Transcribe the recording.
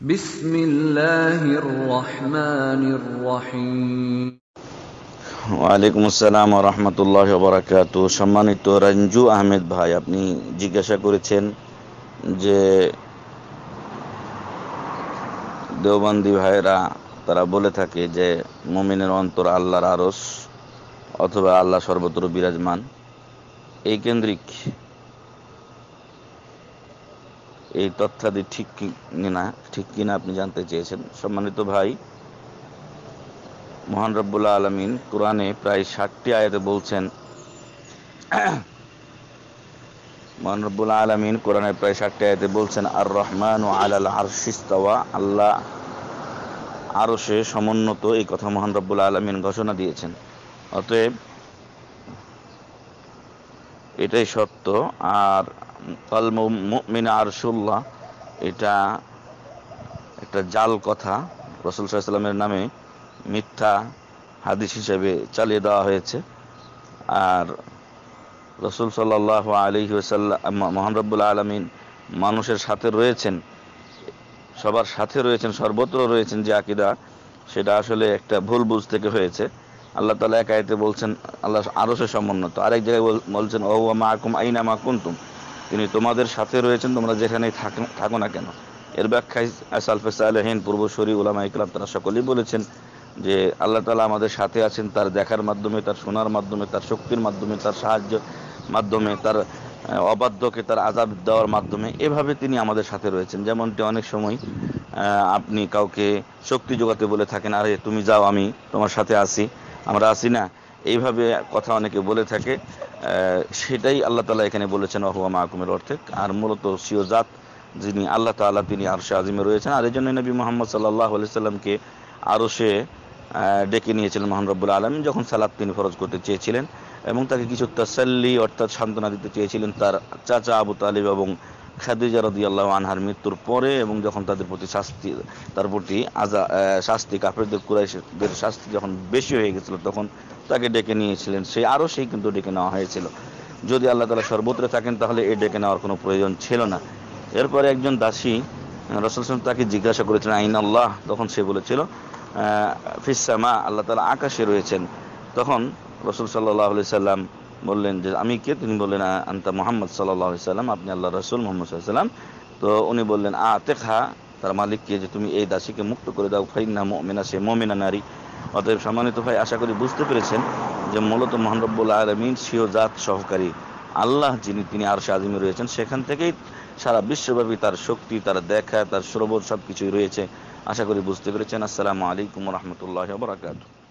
সম্মানিত রঞ্জু আহমেদ ভাই আপনি জিজ্ঞাসা করেছেন যে দেওবন্দি ভাইরা তারা বলে থাকে যে মমিনের অন্তর আল্লাহর আরস অথবা আল্লাহ সর্বত্র বিরাজমান এই কেন্দ্রিক এই তথ্যাদি ঠিক কিনা ঠিক কিনা আপনি জানতে চেয়েছেন সম্মানিত ভাই মহান রব্বুল্লা আলমিন কোরআনে প্রায় ষাটটি আয়াতে বলছেন মহান রব্বুল্লা আলমিন কোরআনে প্রায় ষাটটি আয়াতে বলছেন আর রহমান ও আলাল আরশিস্তাওয়া আল্লাহ আরও সে সমুন্নত এই কথা মহান রব্বুল্লা আলমিন ঘোষণা দিয়েছেন অতএব এটাই সত্য আর আল মিনা এটা একটা জাল কথা রসুল সাল্লামের নামে মিথ্যা হাদিস হিসেবে চালিয়ে দেওয়া হয়েছে আর রসুল সাল্লাহ আলী সাল্লাম মোহাম্মবুল আলমিন মানুষের সাথে রয়েছেন সবার সাথে রয়েছেন সর্বত্র রয়েছেন যে আকিদা সেটা আসলে একটা ভুল বুঝ থেকে হয়েছে আল্লাহ তালা একাইতে বলছেন আল্লাহ আরো সে সমুন্নত আরেক জায়গায় বলছেন ও মা আকুম আইনা মা কুন্তুম তিনি তোমাদের সাথে রয়েছেন তোমরা যেখানেই থাকো না কেন এর ব্যাখ্যায় আসালফে সালেহীন পূর্বশরী ওলামা ইকলাম তারা সকলেই বলেছেন যে আল্লাহ তালা আমাদের সাথে আছেন তার দেখার মাধ্যমে তার শোনার মাধ্যমে তার শক্তির মাধ্যমে তার সাহায্য মাধ্যমে তার অবাধ্যকে তার আজাব দেওয়ার মাধ্যমে এভাবে তিনি আমাদের সাথে রয়েছেন যেমনটি অনেক সময় আপনি কাউকে শক্তি যোগাতে বলে থাকেন আরে তুমি যাও আমি তোমার সাথে আসি আমরা আসি না এইভাবে কথা অনেকে বলে থাকে সেটাই আল্লাহ তালা এখানে বলেছেন অহুয়া মাহকুমের অর্থে আর মূলত জাত যিনি আল্লাহ তাল্লাহ তিনি আরশে আজিমে রয়েছেন আর এই জন্য নবী মোহাম্মদ সাল্লাহ আলি সাল্লামকে আরও সে ডেকে নিয়েছিলেন মহান রব্বুল আলম যখন সালাদ তিনি ফরজ করতে চেয়েছিলেন এবং তাকে কিছু তাসাল্লি অর্থাৎ সান্ত্বনা দিতে চেয়েছিলেন তার চাচা আবু তালিব এবং খাদিজা রদিয়াল্লাহ আনহার মৃত্যুর পরে এবং যখন তাদের প্রতি শাস্তি তার প্রতি আজা শাস্তি কাপড়দের কুরাইশদের শাস্তি যখন বেশি হয়ে গেছিল তখন তাকে ডেকে নিয়েছিলেন সেই আরও সেই কিন্তু ডেকে নেওয়া হয়েছিল যদি আল্লাহ তালা সর্বত্র থাকেন তাহলে এ ডেকে নেওয়ার কোনো প্রয়োজন ছিল না এরপরে একজন দাসী রসুল তাকে জিজ্ঞাসা করেছিলেন আইন আল্লাহ তখন সে বলেছিল ফিসামা আল্লাহ তালা আকাশে রয়েছেন তখন রসুল সাল্লাহ সাল্লাম বললেন যে আমি কে তিনি বললেন আন্তা মোহাম্মদ সাল্লাহ সাল্লাম আপনি আল্লাহ রসুল মোহাম্মদ সাল্লাম তো উনি বললেন আ তেখা তার মালিককে যে তুমি এই দাসীকে মুক্ত করে দাও ফাইন্না মোমেনা সে মোমেনা নারী অতএব সম্মানিত ভাই আশা করি বুঝতে পেরেছেন যে মূলত মোহানরব্বুল আলমিন সিও জাত সহকারী আল্লাহ যিনি তিনি আর আজিমে রয়েছেন সেখান থেকেই সারা বিশ্বব্যাপী তার শক্তি তার দেখা তার শ্রবণ সব কিছুই রয়েছে আশা করি বুঝতে পেরেছেন আসসালামু আলাইকুম রহমতুল্লাহ বরাকাতু